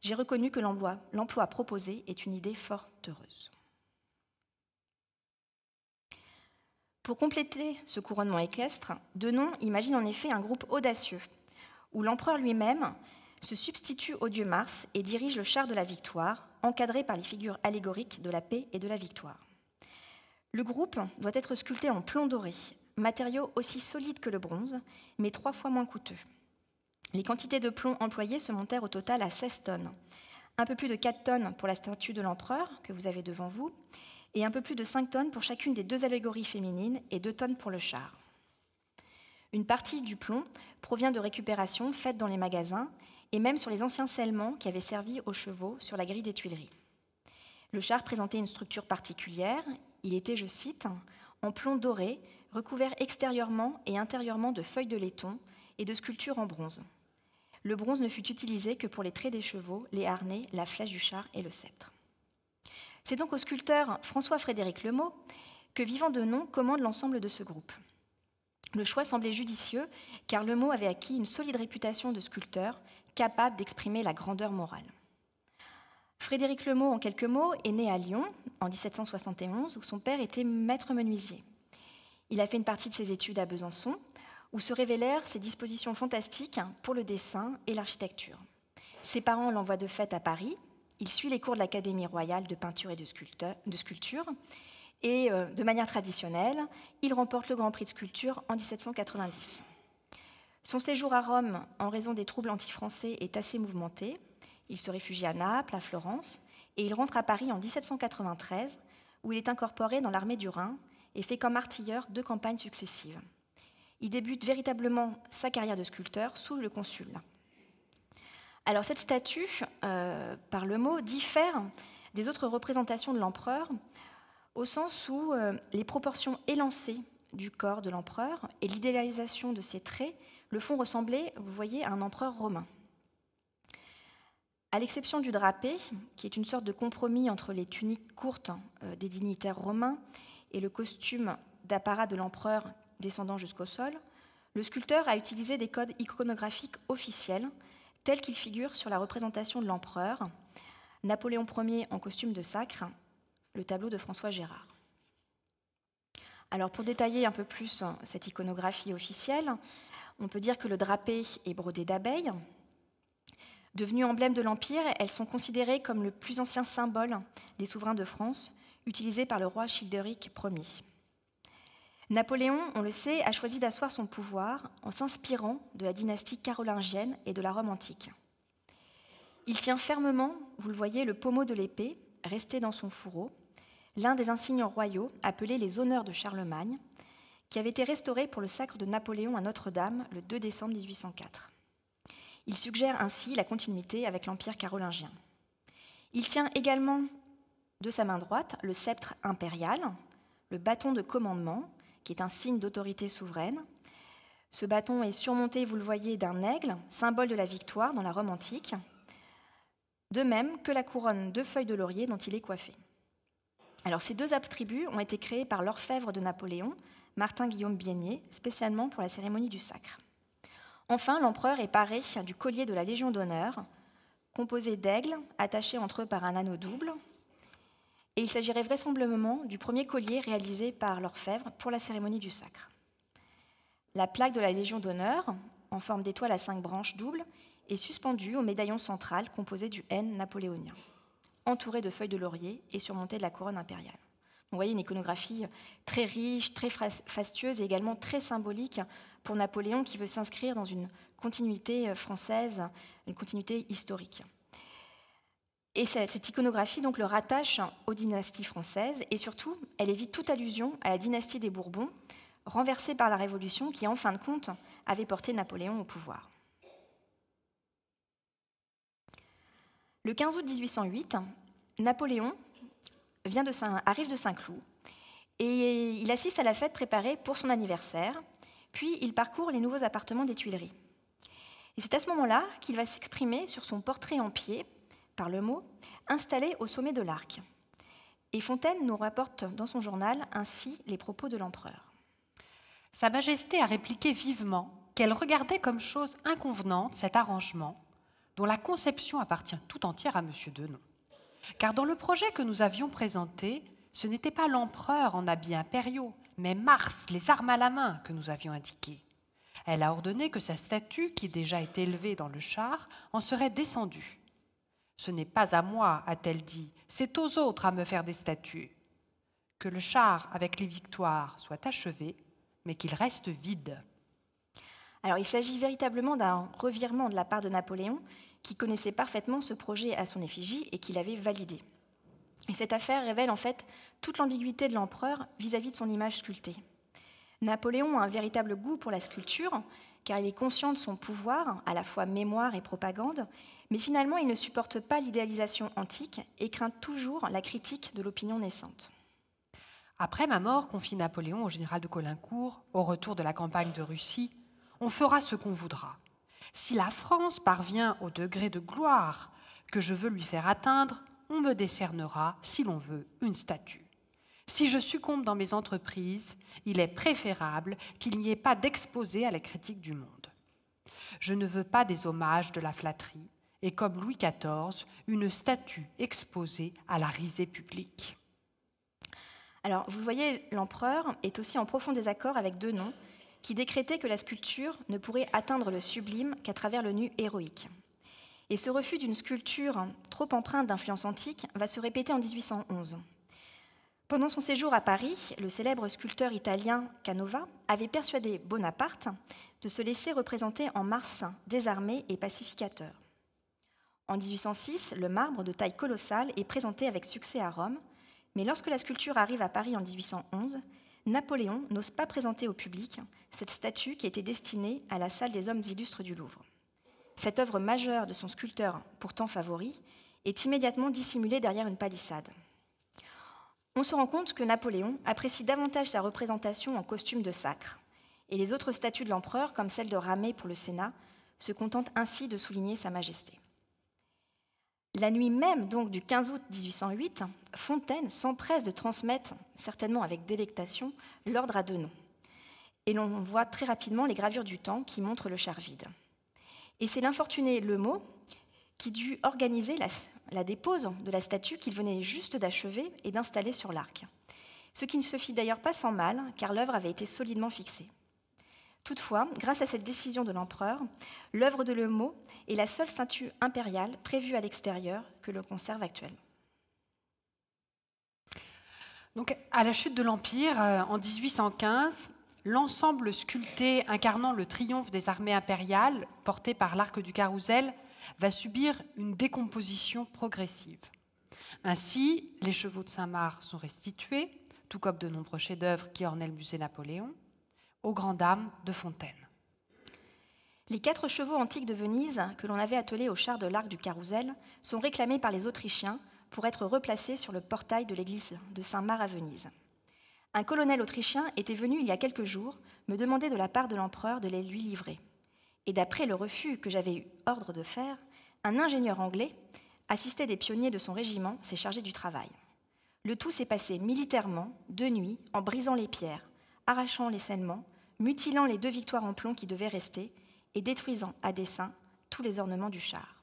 j'ai reconnu que l'emploi proposé est une idée fort heureuse. Pour compléter ce couronnement équestre, Denon imagine en effet un groupe audacieux, où l'empereur lui-même se substitue au dieu Mars et dirige le char de la victoire, encadré par les figures allégoriques de la paix et de la victoire. Le groupe doit être sculpté en plomb doré, matériau aussi solide que le bronze, mais trois fois moins coûteux. Les quantités de plomb employées se montèrent au total à 16 tonnes, un peu plus de 4 tonnes pour la statue de l'empereur que vous avez devant vous, et un peu plus de 5 tonnes pour chacune des deux allégories féminines et 2 tonnes pour le char. Une partie du plomb provient de récupérations faites dans les magasins et même sur les anciens scellements qui avaient servi aux chevaux sur la grille des Tuileries. Le char présentait une structure particulière. Il était, je cite, en plomb doré, recouvert extérieurement et intérieurement de feuilles de laiton et de sculptures en bronze. Le bronze ne fut utilisé que pour les traits des chevaux, les harnais, la flèche du char et le sceptre. C'est donc au sculpteur François-Frédéric Lemot que Vivant de Nom commande l'ensemble de ce groupe. Le choix semblait judicieux, car Lemot avait acquis une solide réputation de sculpteur capable d'exprimer la grandeur morale. Frédéric Lemot, en quelques mots, est né à Lyon en 1771, où son père était maître menuisier. Il a fait une partie de ses études à Besançon, où se révélèrent ses dispositions fantastiques pour le dessin et l'architecture. Ses parents l'envoient de fait à Paris, il suit les cours de l'Académie royale de peinture et de, sculpture. Et euh, de manière traditionnelle, il remporte le Grand Prix de sculpture en 1790. Son séjour à Rome, en raison des troubles anti-français, est assez mouvementé. Il se réfugie à Naples, à Florence, et il rentre à Paris en 1793, où il est incorporé dans l'armée du Rhin et fait comme artilleur deux campagnes successives. Il débute véritablement sa carrière de sculpteur sous le consul. Alors cette statue, euh, par le mot, diffère des autres représentations de l'empereur au sens où euh, les proportions élancées du corps de l'empereur et l'idéalisation de ses traits le font ressembler, vous voyez, à un empereur romain. À l'exception du drapé, qui est une sorte de compromis entre les tuniques courtes euh, des dignitaires romains et le costume d'apparat de l'empereur descendant jusqu'au sol, le sculpteur a utilisé des codes iconographiques officiels tel qu'il figure sur la représentation de l'empereur, Napoléon Ier en costume de sacre, le tableau de François Gérard. Alors pour détailler un peu plus hein, cette iconographie officielle, on peut dire que le drapé est brodé d'abeilles. Devenues emblèmes de l'Empire, elles sont considérées comme le plus ancien symbole hein, des souverains de France, utilisé par le roi Childéric Ier. Napoléon, on le sait, a choisi d'asseoir son pouvoir en s'inspirant de la dynastie carolingienne et de la Rome antique. Il tient fermement, vous le voyez, le pommeau de l'épée, resté dans son fourreau, l'un des insignes royaux appelés les honneurs de Charlemagne, qui avait été restauré pour le sacre de Napoléon à Notre-Dame le 2 décembre 1804. Il suggère ainsi la continuité avec l'Empire carolingien. Il tient également de sa main droite le sceptre impérial, le bâton de commandement qui est un signe d'autorité souveraine. Ce bâton est surmonté, vous le voyez, d'un aigle, symbole de la victoire dans la Rome antique, de même que la couronne de feuilles de laurier dont il est coiffé. Alors ces deux attributs ont été créés par l'orfèvre de Napoléon, Martin Guillaume Biennier, spécialement pour la cérémonie du sacre. Enfin, l'empereur est paré du collier de la Légion d'honneur, composé d'aigles attachés entre eux par un anneau double, il s'agirait vraisemblablement du premier collier réalisé par l'orfèvre pour la cérémonie du sacre. La plaque de la Légion d'honneur, en forme d'étoile à cinq branches doubles, est suspendue au médaillon central composé du N napoléonien, entouré de feuilles de laurier et surmonté de la couronne impériale. Vous voyez une iconographie très riche, très fastueuse et également très symbolique pour Napoléon qui veut s'inscrire dans une continuité euh, française, une continuité historique cette iconographie donc le rattache aux dynasties françaises et surtout, elle évite toute allusion à la dynastie des Bourbons, renversée par la Révolution qui, en fin de compte, avait porté Napoléon au pouvoir. Le 15 août 1808, Napoléon arrive de Saint-Cloud et il assiste à la fête préparée pour son anniversaire, puis il parcourt les nouveaux appartements des Tuileries. Et c'est à ce moment-là qu'il va s'exprimer sur son portrait en pied par le mot, installé au sommet de l'arc. Et Fontaine nous rapporte dans son journal ainsi les propos de l'empereur. Sa Majesté a répliqué vivement qu'elle regardait comme chose inconvenante cet arrangement, dont la conception appartient tout entière à M. Denon. Car dans le projet que nous avions présenté, ce n'était pas l'empereur en habits impériaux, mais Mars, les armes à la main, que nous avions indiquées. Elle a ordonné que sa statue, qui déjà était élevée dans le char, en serait descendue. Ce n'est pas à moi, a-t-elle dit, c'est aux autres à me faire des statues. Que le char avec les victoires soit achevé, mais qu'il reste vide. Alors il s'agit véritablement d'un revirement de la part de Napoléon, qui connaissait parfaitement ce projet à son effigie et qui l'avait validé. Et cette affaire révèle en fait toute l'ambiguïté de l'empereur vis-à-vis de son image sculptée. Napoléon a un véritable goût pour la sculpture, car il est conscient de son pouvoir, à la fois mémoire et propagande, mais finalement il ne supporte pas l'idéalisation antique et craint toujours la critique de l'opinion naissante. Après ma mort, confie Napoléon au général de Colincourt, au retour de la campagne de Russie, on fera ce qu'on voudra. Si la France parvient au degré de gloire que je veux lui faire atteindre, on me décernera, si l'on veut, une statue. Si je succombe dans mes entreprises, il est préférable qu'il n'y ait pas d'exposé à la critique du monde. Je ne veux pas des hommages, de la flatterie et comme Louis XIV, une statue exposée à la risée publique. Alors, vous le voyez, l'empereur est aussi en profond désaccord avec Denon, qui décrétait que la sculpture ne pourrait atteindre le sublime qu'à travers le nu héroïque. Et ce refus d'une sculpture trop empreinte d'influence antique va se répéter en 1811. Pendant son séjour à Paris, le célèbre sculpteur italien Canova avait persuadé Bonaparte de se laisser représenter en mars désarmé et pacificateur. En 1806, le marbre de taille colossale est présenté avec succès à Rome, mais lorsque la sculpture arrive à Paris en 1811, Napoléon n'ose pas présenter au public cette statue qui était destinée à la salle des hommes illustres du Louvre. Cette œuvre majeure de son sculpteur, pourtant favori, est immédiatement dissimulée derrière une palissade. On se rend compte que Napoléon apprécie davantage sa représentation en costume de sacre, et les autres statues de l'empereur, comme celle de Ramée pour le Sénat, se contentent ainsi de souligner sa majesté. La nuit même, donc du 15 août 1808, Fontaine s'empresse de transmettre, certainement avec délectation, l'ordre à Denon. Et l'on voit très rapidement les gravures du temps qui montrent le char vide. Et c'est l'infortuné Lemot qui dut organiser la, dépose de la statue qu'il venait juste d'achever et d'installer sur l'arc. Ce qui ne se fit d'ailleurs pas sans mal, car l'œuvre avait été solidement fixée. Toutefois, grâce à cette décision de l'empereur, l'œuvre de Lemot et la seule ceinture impériale prévue à l'extérieur que l'on conserve actuellement. Donc, à la chute de l'Empire, euh, en 1815, l'ensemble sculpté incarnant le triomphe des armées impériales, porté par l'arc du carrousel, va subir une décomposition progressive. Ainsi, les chevaux de Saint-Marc sont restitués, tout comme de nombreux chefs-d'œuvre qui ornaient le musée Napoléon, aux grandes dames de Fontaine. Les quatre chevaux antiques de Venise, que l'on avait attelés au char de l'arc du Carrousel, sont réclamés par les Autrichiens pour être replacés sur le portail de l'église de Saint-Marc à Venise. Un colonel autrichien était venu il y a quelques jours me demander de la part de l'empereur de les lui livrer. Et d'après le refus que j'avais eu ordre de faire, un ingénieur anglais, assisté des pionniers de son régiment, s'est chargé du travail. Le tout s'est passé militairement, de nuit, en brisant les pierres, arrachant les scellements, mutilant les deux victoires en plomb qui devaient rester et détruisant à dessein tous les ornements du char.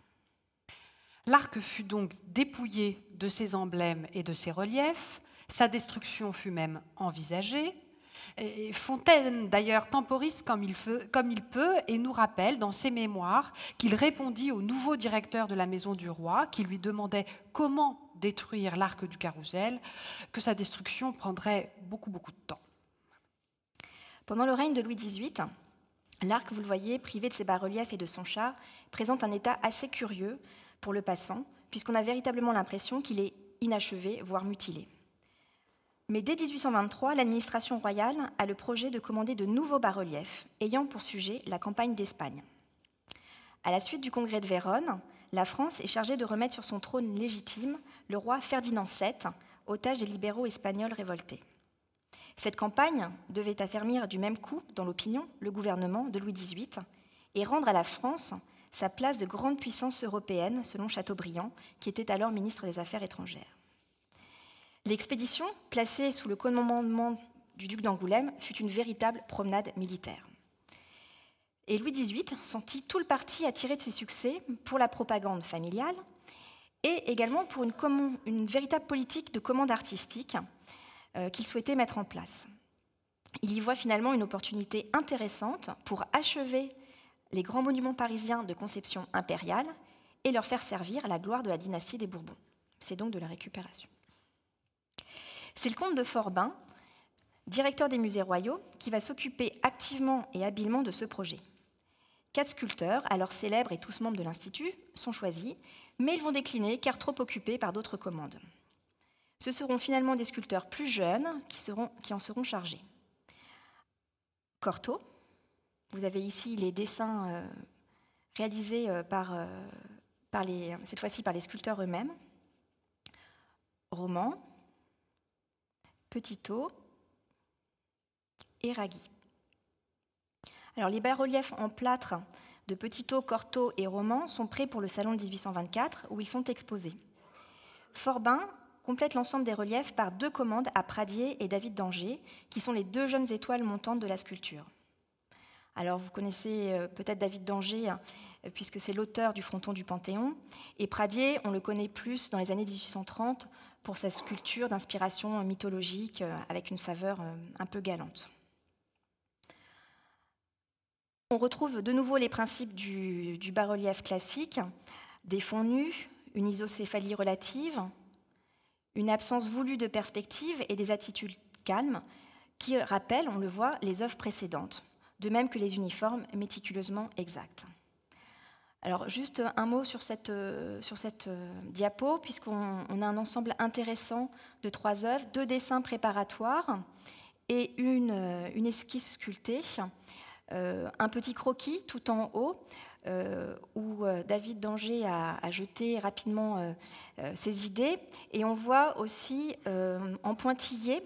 L'arc fut donc dépouillé de ses emblèmes et de ses reliefs, sa destruction fut même envisagée. Fontaine, d'ailleurs, temporise comme il, comme il peut et nous rappelle dans ses mémoires qu'il répondit au nouveau directeur de la maison du roi qui lui demandait comment détruire l'arc du carrousel, que sa destruction prendrait beaucoup, beaucoup de temps. Pendant le règne de Louis XVIII, L'arc, vous le voyez, privé de ses bas-reliefs et de son char, présente un état assez curieux pour le passant, puisqu'on a véritablement l'impression qu'il est inachevé, voire mutilé. Mais dès 1823, l'administration royale a le projet de commander de nouveaux bas-reliefs, ayant pour sujet la campagne d'Espagne. À la suite du congrès de Vérone, la France est chargée de remettre sur son trône légitime le roi Ferdinand VII, otage des libéraux espagnols révoltés. Cette campagne devait affermir du même coup, dans l'opinion, le gouvernement de Louis XVIII et rendre à la France sa place de grande puissance européenne, selon Chateaubriand, qui était alors ministre des Affaires étrangères. L'expédition, placée sous le commandement du duc d'Angoulême, fut une véritable promenade militaire. Et Louis XVIII sentit tout le parti attiré de ses succès pour la propagande familiale et également pour une, véritable politique de commande artistique euh, qu'il souhaitait mettre en place. Il y voit finalement une opportunité intéressante pour achever les grands monuments parisiens de conception impériale et leur faire servir la gloire de la dynastie des Bourbons. C'est donc de la récupération. C'est le comte de Forbin, directeur des musées royaux, qui va s'occuper activement et habilement de ce projet. Quatre sculpteurs, alors célèbres et tous membres de l'Institut, sont choisis, mais ils vont décliner car trop occupés par d'autres commandes. Ce seront finalement des sculpteurs plus jeunes qui, en seront chargés. Cortot, vous avez ici les dessins euh, réalisés euh, par, euh, cette fois-ci par les sculpteurs eux-mêmes. Roman, Petitot et Ragui. Alors, les bas-reliefs en plâtre de Petitot, Cortot et Roman sont prêts pour le salon de 1824 où ils sont exposés. Forbin complète l'ensemble des reliefs par deux commandes à Pradier et David d'Angers, qui sont les deux jeunes étoiles montantes de la sculpture. Alors vous connaissez euh, peut-être David d'Angers, hein, euh, puisque c'est l'auteur du fronton du Panthéon, et Pradier, on le connaît plus dans les années 1830 pour sa sculpture d'inspiration mythologique euh, avec une saveur un peu galante. On retrouve de nouveau les principes du, du bas-relief classique, des fonds nus, une isocéphalie relative, une absence voulue de perspective et des attitudes calmes qui rappellent, on le voit, les œuvres précédentes, de même que les uniformes méticuleusement exacts. Alors juste un mot sur cette, euh, sur cette euh, diapo, puisqu'on a un ensemble intéressant de trois œuvres, deux dessins préparatoires et une, euh, esquisse sculptée, un petit croquis tout en haut euh, où euh, David Danger a, jeté rapidement euh, ses idées. Et on voit aussi en pointillé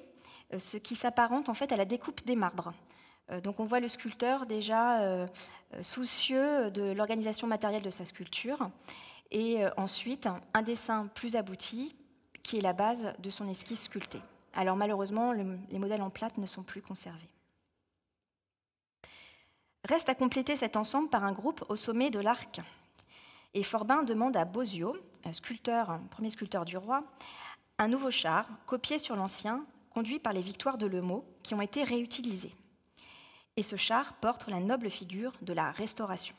ce qui s'apparente en fait à la découpe des marbres. Donc on voit le sculpteur déjà soucieux de l'organisation matérielle de sa sculpture et ensuite un dessin plus abouti qui est la base de son esquisse sculptée. Alors malheureusement, les modèles en plate ne sont plus conservés. Reste à compléter cet ensemble par un groupe au sommet de l'arc. Et Forbin demande à Bosio, euh, sculpteur, premier sculpteur du roi, un nouveau char, copié sur l'ancien, conduit par les victoires de Lemot, qui ont été réutilisés. Et ce char porte la noble figure de la Restauration.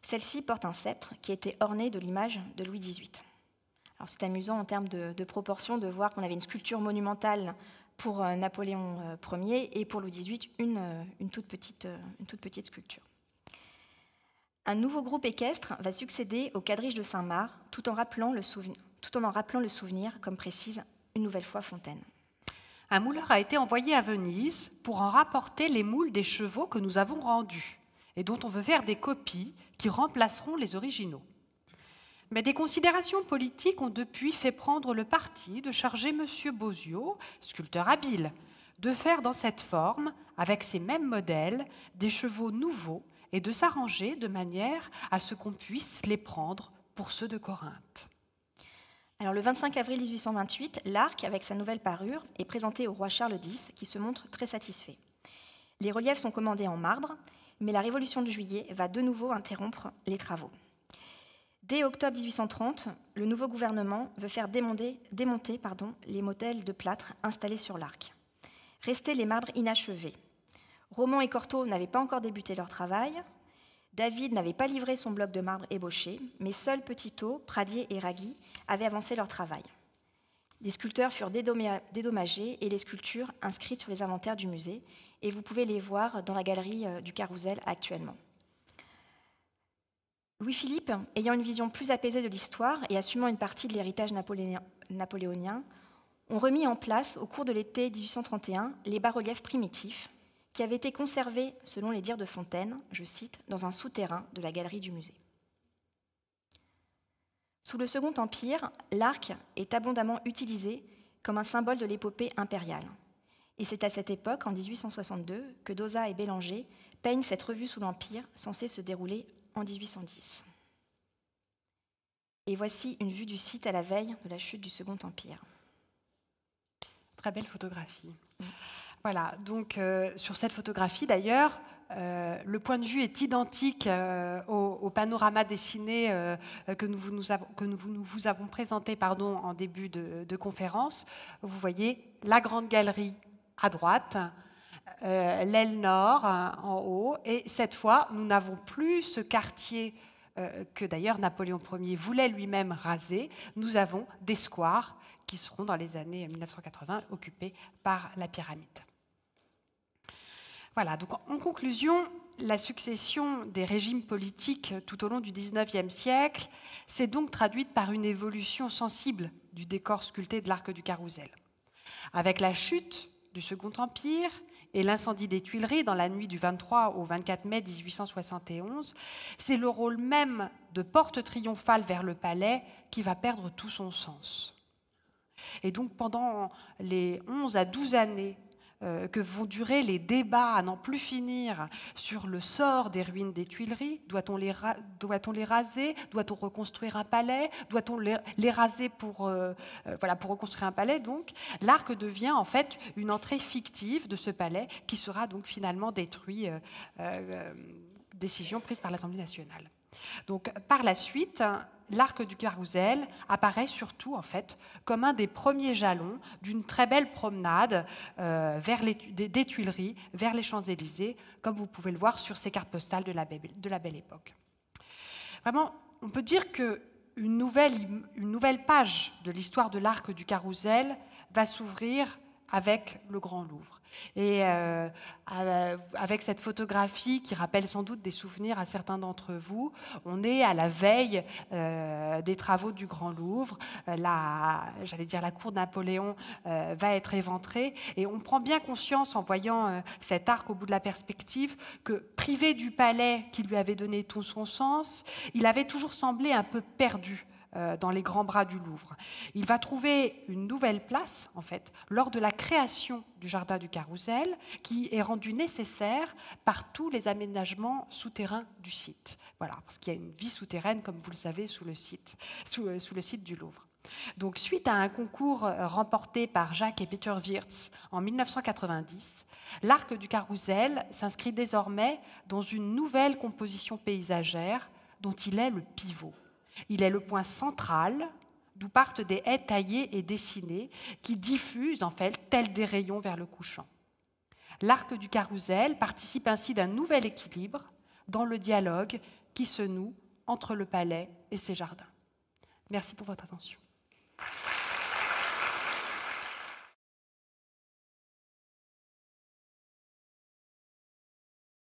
Celle-ci porte un sceptre qui était orné de l'image de Louis XVIII. c'est amusant en termes de, de proportion de voir qu'on avait une sculpture monumentale pour euh, Napoléon euh, Ier et pour Louis XVIII euh, une, toute petite, toute petite sculpture. Un nouveau groupe équestre va succéder au quadrige de Saint-Marc tout, en rappelant le souvenir, tout en en rappelant le souvenir, comme précise une nouvelle fois Fontaine. Un mouleur a été envoyé à Venise pour en rapporter les moules des chevaux que nous avons rendus et dont on veut faire des copies qui remplaceront les originaux. Mais des considérations politiques ont depuis fait prendre le parti de charger M. Bozio, sculpteur habile, de faire dans cette forme, avec ces mêmes modèles, des chevaux nouveaux et de s'arranger de manière à ce qu'on puisse les prendre pour ceux de Corinthe. Alors, le 25 avril 1828, l'arc, avec sa nouvelle parure, est présenté au roi Charles X, qui se montre très satisfait. Les reliefs sont commandés en marbre, mais la Révolution de juillet va de nouveau interrompre les travaux. Dès octobre 1830, le nouveau gouvernement veut faire démonter, les modèles de plâtre installés sur l'arc. Restaient les marbres inachevés. Roman et Cortot n'avaient pas encore débuté leur travail. David n'avait pas livré son bloc de marbre ébauché, mais seuls Petitot, Pradier et Ragui avaient avancé leur travail. Les sculpteurs furent dédommagés et les sculptures inscrites sur les inventaires du musée, et vous pouvez les voir dans la galerie euh, du Carrousel actuellement. Louis-Philippe, ayant une vision plus apaisée de l'histoire et assumant une partie de l'héritage napoléonien, ont remis en place, au cours de l'été 1831, les bas-reliefs primitifs, qui avaient été conservés, selon les dires de Fontaine, je cite, dans un souterrain de la galerie du musée. Sous le Second Empire, l'arc est abondamment utilisé comme un symbole de l'épopée impériale. Et c'est à cette époque, en 1862, que Dosa et Bélanger peignent cette revue sous l'Empire, censée se dérouler en 1810. Et voici une vue du site à la veille de la chute du Second Empire. Très belle photographie. Mm. Voilà, donc euh, sur cette photographie d'ailleurs, euh, le point de vue est identique euh, au, panorama dessiné que, nous vous, nous, avons, présenté pardon, en début de conférence. Vous voyez la grande galerie à droite, euh, l'aile nord hein, en haut. Et cette fois, nous n'avons plus ce quartier euh, que d'ailleurs Napoléon Ier voulait lui-même raser. Nous avons des squares qui seront dans les années 1980 occupés par la pyramide. Voilà, donc en conclusion, la succession des régimes politiques tout au long du XIXe siècle s'est donc traduite par une évolution sensible du décor sculpté de l'arc du carrousel. Avec la chute du Second Empire, et l'incendie des Tuileries dans la nuit du 23 au 24 mai 1871, c'est le rôle même de porte triomphale vers le palais qui va perdre tout son sens. Et donc pendant les 11 à 12 années euh, que vont durer les débats à n'en plus finir sur le sort des ruines des Tuileries. Doit-on les, les, raser Doit-on reconstruire un palais Doit-on les, raser pour, euh, euh, voilà, pour reconstruire un palais Donc, l'arc devient en fait une entrée fictive de ce palais qui sera donc finalement détruit. décision prise par l'Assemblée nationale. Donc par la suite, l'arc du carrousel apparaît surtout en fait comme un des premiers jalons d'une très belle promenade euh, vers des, Tuileries vers les Champs-Élysées, comme vous pouvez le voir sur ces cartes postales de la, Belle Époque. Vraiment, on peut dire que nouvelle, une nouvelle page de l'histoire de l'arc du carrousel va s'ouvrir avec le Grand Louvre. Et euh, avec cette photographie qui rappelle sans doute des souvenirs à certains d'entre vous, on est à la veille euh, des travaux du Grand Louvre. Euh, la, j'allais dire, la cour de Napoléon va être éventrée. Et on prend bien conscience en voyant cet arc au bout de la perspective que privé du palais qui lui avait donné tout son sens, il avait toujours semblé un peu perdu euh, dans les grands bras du Louvre. Il va trouver une nouvelle place, en fait, lors de la création du jardin du Carrousel, qui est rendu nécessaire par tous les aménagements souterrains du site. Voilà, parce qu'il y a une vie souterraine, comme vous le savez, sous le site, sous, euh, le site du Louvre. Donc, suite à un concours euh, remporté par Jacques et Peter Wirtz en 1990, l'arc du Carrousel s'inscrit désormais dans une nouvelle composition paysagère dont il est le pivot. Il est le point central d'où partent des haies taillées et dessinées qui diffusent en fait tels des rayons vers le couchant. L'arc du carrousel participe ainsi d'un nouvel équilibre dans le dialogue qui se noue entre le palais et ses jardins. Merci pour votre attention.